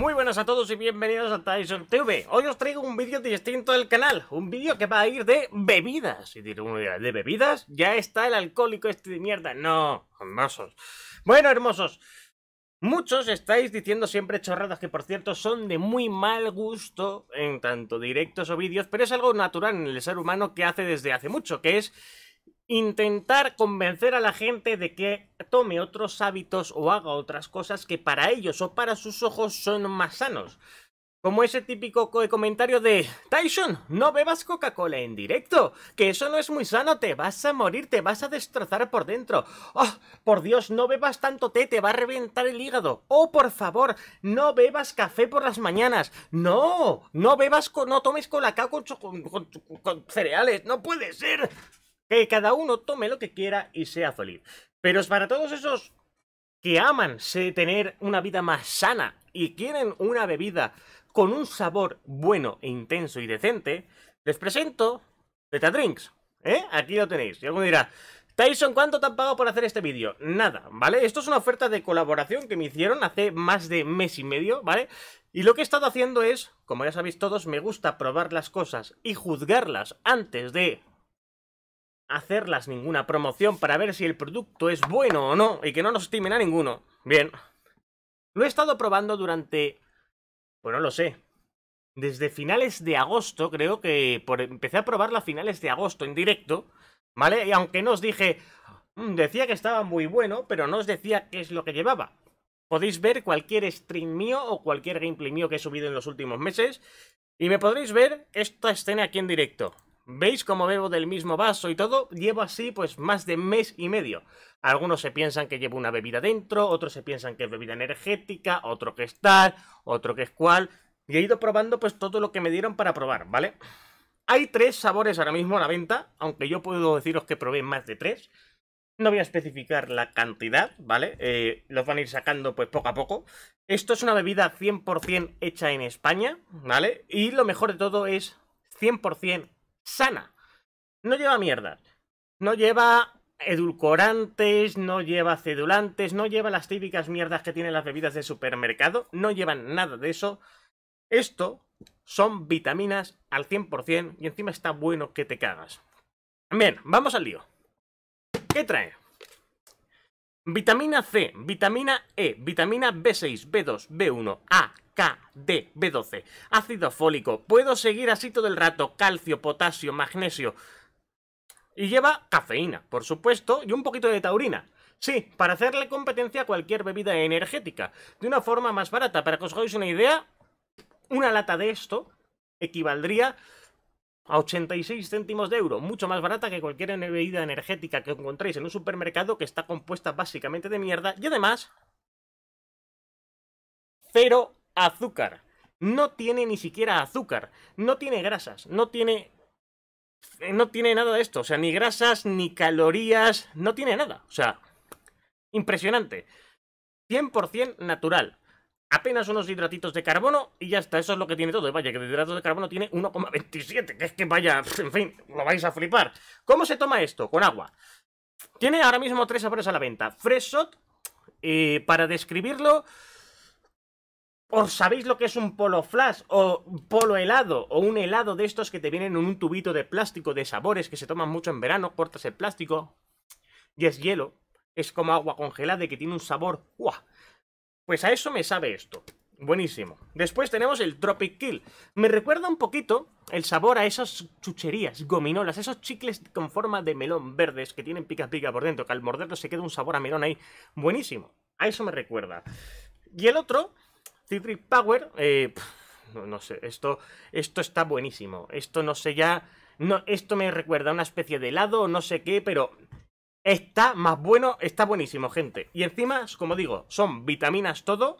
Muy buenas a todos y bienvenidos a Tyson TV. Hoy os traigo un vídeo distinto del canal, un vídeo que va a ir de bebidas. Y diré, ¿de bebidas? Ya está el alcohólico este de mierda. No, hermosos. Bueno, hermosos. Muchos estáis diciendo siempre chorradas que por cierto son de muy mal gusto en tanto directos o vídeos, pero es algo natural en el ser humano que hace desde hace mucho, que es intentar convencer a la gente de que tome otros hábitos o haga otras cosas que para ellos o para sus ojos son más sanos. Como ese típico comentario de Tyson, no bebas Coca-Cola en directo, que eso no es muy sano, te vas a morir, te vas a destrozar por dentro. Oh, por Dios, no bebas tanto té, te va a reventar el hígado. Oh, por favor, no bebas café por las mañanas. No, no bebas, no tomes cola con cereales, no puede ser que cada uno tome lo que quiera y sea feliz. Pero es para todos esos que aman tener una vida más sana y quieren una bebida con un sabor bueno, e intenso y decente, les presento Beta Drinks. ¿eh? Aquí lo tenéis. Y alguno dirá, Tyson, ¿cuánto te han pagado por hacer este vídeo? Nada, ¿vale? Esto es una oferta de colaboración que me hicieron hace más de mes y medio, ¿vale? Y lo que he estado haciendo es, como ya sabéis todos, me gusta probar las cosas y juzgarlas antes de hacerlas ninguna promoción para ver si el producto es bueno o no y que no nos estimen a ninguno. Bien. Lo he estado probando durante... bueno, pues no lo sé. Desde finales de agosto, creo que por... empecé a probarlo a finales de agosto en directo, ¿vale? Y aunque no os dije... Mm, decía que estaba muy bueno, pero no os decía qué es lo que llevaba. Podéis ver cualquier stream mío o cualquier gameplay mío que he subido en los últimos meses y me podréis ver esta escena aquí en directo. ¿Veis cómo bebo del mismo vaso y todo? Llevo así pues más de mes y medio. Algunos se piensan que llevo una bebida dentro, otros se piensan que es bebida energética, otro que es tal, otro que es cual. Y he ido probando pues todo lo que me dieron para probar, ¿vale? Hay tres sabores ahora mismo a la venta, aunque yo puedo deciros que probé más de tres. No voy a especificar la cantidad, ¿vale? Eh, los van a ir sacando pues poco a poco. Esto es una bebida 100% hecha en España, ¿vale? Y lo mejor de todo es 100% sana. No lleva mierda. No lleva edulcorantes, no lleva cedulantes, no lleva las típicas mierdas que tienen las bebidas de supermercado, no llevan nada de eso. Esto son vitaminas al 100% y encima está bueno que te cagas. Bien, vamos al lío. ¿Qué trae? Vitamina C, vitamina E, vitamina B6, B2, B1, A, K, D, B12, ácido fólico. Puedo seguir así todo el rato. Calcio, potasio, magnesio. Y lleva cafeína, por supuesto, y un poquito de taurina. Sí, para hacerle competencia a cualquier bebida energética. De una forma más barata, para que os hagáis una idea, una lata de esto equivaldría a 86 céntimos de euro, mucho más barata que cualquier bebida energética que encontréis en un supermercado que está compuesta básicamente de mierda y además cero azúcar. No tiene ni siquiera azúcar, no tiene grasas, no tiene eh, no tiene nada de esto, o sea, ni grasas ni calorías, no tiene nada, o sea, impresionante. 100% natural apenas unos hidratitos de carbono y ya está, eso es lo que tiene todo. ¿eh? vaya, que de hidratos de carbono tiene 1,27, que es que vaya, en fin, lo vais a flipar. ¿Cómo se toma esto? Con agua. Tiene ahora mismo tres sabores a la venta. Fresh para describirlo, ¿os sabéis lo que es un polo flash o polo helado o un helado de estos que te vienen en un tubito de plástico de sabores que se toman mucho en verano? Cortas el plástico y es hielo. Es como agua congelada y que tiene un sabor ¡guau! Pues a eso me sabe esto. Buenísimo. Después tenemos el Tropic Kill. Me recuerda un poquito el sabor a esas chucherías, gominolas, esos chicles con forma de melón verdes que tienen pica pica por dentro, que al morderlo se queda un sabor a melón ahí. Buenísimo. A eso me recuerda. Y el otro, Citric Power, eh, no, sé, esto, esto está buenísimo. Esto no sé ya... No, esto me recuerda a una especie de helado, o no sé qué, pero Está más bueno, está buenísimo, gente. Y encima, como digo, son vitaminas todo.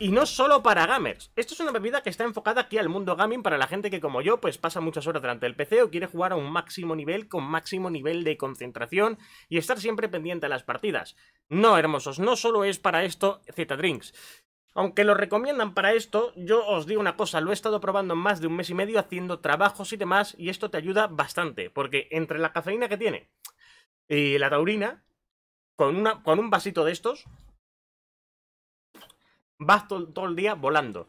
Y no solo para gamers. Esto es una bebida que está enfocada aquí al mundo gaming para la gente que como yo pues pasa muchas horas delante del PC o quiere jugar a un máximo nivel con máximo nivel de concentración y estar siempre pendiente a las partidas. No, hermosos, no solo es para esto Z Drinks. Aunque lo recomiendan para esto, yo os digo una cosa, lo he estado probando más de un mes y medio haciendo trabajos y demás y esto te ayuda bastante, porque entre la cafeína que tiene, y la taurina, con, una, con un vasito de estos, vas todo el día volando.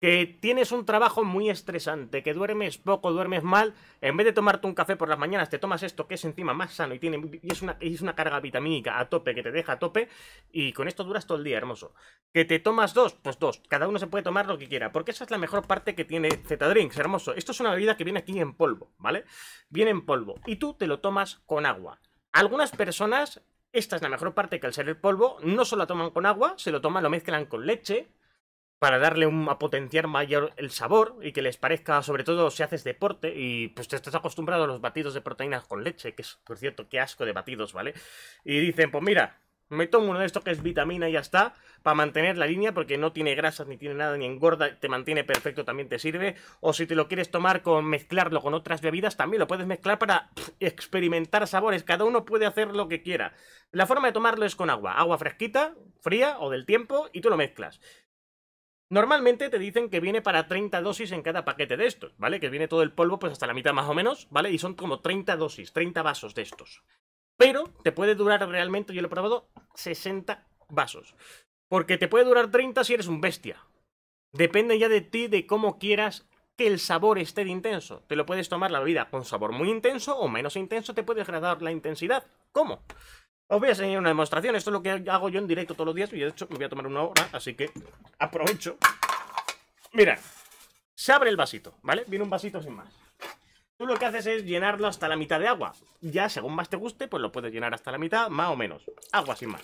Que tienes un trabajo muy estresante, que duermes poco, duermes mal, en vez de tomarte un café por las mañanas, te tomas esto que es encima más sano y, tiene, es, una, es una carga vitamínica a tope que te deja a tope, y con esto duras todo el día, hermoso. Que te tomas dos, pues dos, cada uno se puede tomar lo que quiera, porque esa es la mejor parte que tiene Z Drinks, hermoso. Esto es una bebida que viene aquí en polvo, ¿vale? Viene en polvo, y tú te lo tomas con agua. Algunas personas, esta es la mejor parte que al ser el polvo, no solo la toman con agua, se lo toman, lo mezclan con leche para darle un, a potenciar mayor el sabor y que les parezca, sobre todo si haces deporte y pues te estás acostumbrado a los batidos de proteínas con leche, que es, por cierto, qué asco de batidos, ¿vale? Y dicen, pues mira, me tomo uno de estos que es vitamina y ya está, para mantener la línea, porque no tiene grasas ni tiene nada, ni engorda, te mantiene perfecto, también te sirve. O si te lo quieres tomar con mezclarlo con otras bebidas, también lo puedes mezclar para experimentar sabores. Cada uno puede hacer lo que quiera. La forma de tomarlo es con agua, agua fresquita, fría o del tiempo, y tú lo mezclas. Normalmente te dicen que viene para 30 dosis en cada paquete de estos, ¿vale? Que viene todo el polvo pues hasta la mitad más o menos, ¿vale? Y son como 30 dosis, 30 vasos de estos pero te puede durar realmente, yo lo he probado, 60 vasos. Porque te puede durar 30 si eres un bestia. Depende ya de ti, de cómo quieras que el sabor esté de intenso. Te lo puedes tomar la bebida con sabor muy intenso o menos intenso, te puede gradar la intensidad. ¿Cómo? Os voy a enseñar una demostración, esto es lo que hago yo en directo todos los días y de hecho me voy a tomar una hora, así que aprovecho. Mira, se abre el vasito, ¿vale? Viene un vasito sin más. Tú lo que haces es llenarlo hasta la mitad de agua. Ya, según más te guste, pues lo puedes llenar hasta la mitad, más o menos. Agua sin más.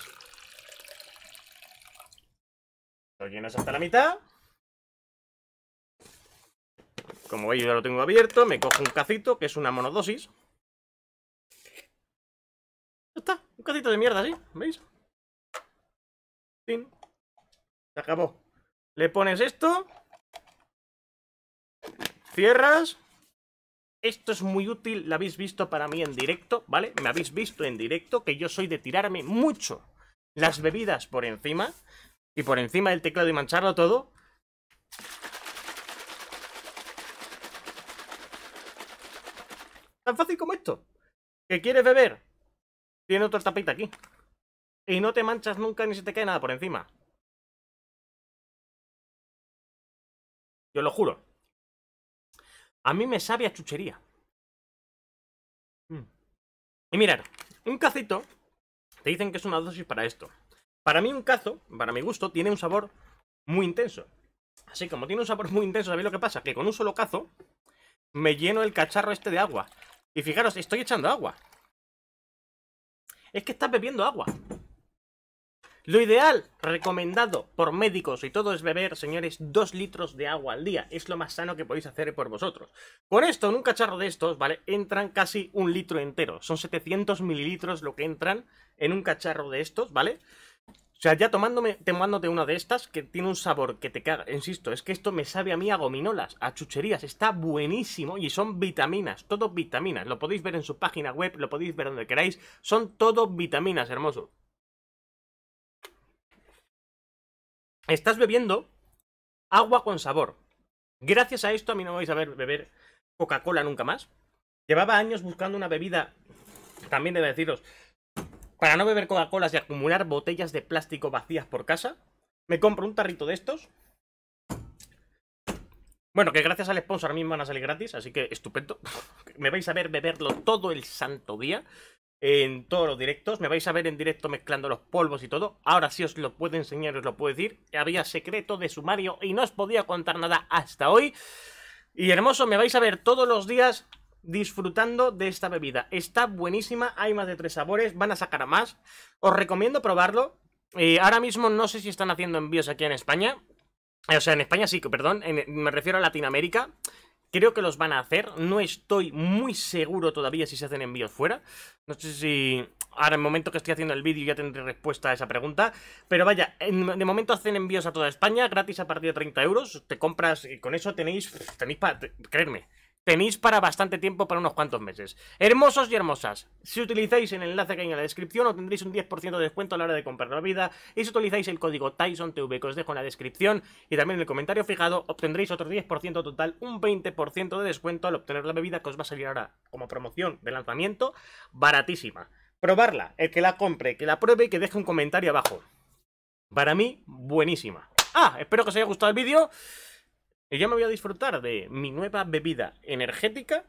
Lo llenas hasta la mitad. Como veis, ya lo tengo abierto. Me cojo un cacito, que es una monodosis. Ya está. Un cacito de mierda, ¿sí? ¿Veis? Fin. Se acabó. Le pones esto. Cierras. Esto es muy útil, lo habéis visto para mí en directo, ¿vale? Me habéis visto en directo que yo soy de tirarme mucho las bebidas por encima y por encima del teclado y mancharlo todo. Tan fácil como esto. ¿Qué quieres beber? Tiene otro tapita aquí. Y no te manchas nunca ni se te cae nada por encima. Yo lo juro. A mí me sabe a chuchería. Mm. Y mirar, un cacito te dicen que es una dosis para esto. Para mí un cazo, para mi gusto, tiene un sabor muy intenso. Así como tiene un sabor muy intenso, ¿sabéis lo que pasa? Que con un solo cazo me lleno el cacharro este de agua. Y fijaros, estoy echando agua. Es que estás bebiendo agua. Lo ideal, recomendado por médicos y todo es beber, señores, 2 litros de agua al día. Es lo más sano que podéis hacer por vosotros. Con esto, en un cacharro de estos, ¿vale? Entran casi un litro entero. Son 700 mililitros lo que entran en un cacharro de estos, ¿vale? O sea, ya tomándote una de estas que tiene un sabor que te caga, insisto, es que esto me sabe a mí a gominolas, a chucherías, está buenísimo y son vitaminas, todo vitaminas. Lo podéis ver en su página web, lo podéis ver donde queráis, son todo vitaminas, hermoso. Estás bebiendo agua con sabor. Gracias a esto a mí no vais a ver beber Coca-Cola nunca más. Llevaba años buscando una bebida, también debo deciros, para no beber Coca-Cola y acumular botellas de plástico vacías por casa. Me compro un tarrito de estos. Bueno, que gracias al sponsor a mí me van a salir gratis, así que estupendo. me vais a ver beberlo todo el santo día en todos los directos. Me vais a ver en directo mezclando los polvos y todo. Ahora sí os lo puedo enseñar, os lo puedo decir. Había secreto de sumario y no os podía contar nada hasta hoy. Y hermoso, me vais a ver todos los días disfrutando de esta bebida. Está buenísima, hay más de tres sabores, van a sacar a más. Os recomiendo probarlo. Eh, ahora mismo no sé si están haciendo envíos aquí en España. O sea, en España sí, perdón, me refiero a Latinoamérica. Creo que los van a hacer. No estoy muy seguro todavía si se hacen envíos fuera. No sé si ahora en el momento que estoy haciendo el vídeo ya tendré respuesta a esa pregunta. Pero vaya, de momento hacen envíos a toda España, gratis a partir de 30 euros. Te compras y con eso tenéis, tenéis para, creerme tenéis para bastante tiempo, para unos cuantos meses. Hermosos y hermosas, si utilizáis el enlace que hay en la descripción, obtendréis un 10% de descuento a la hora de comprar la vida, y si utilizáis el código TysonTV que os dejo en la descripción y también en el comentario fijado, obtendréis otro 10% total, un 20% de descuento al obtener la bebida que os va a salir ahora como promoción de lanzamiento, baratísima. Probarla, el que la compre, que la pruebe y que deje un comentario abajo. Para mí, buenísima. Ah, espero que os haya gustado el vídeo. Y Yo me voy a disfrutar de mi nueva bebida energética,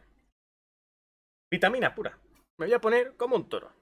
vitamina pura. Me voy a poner como un toro.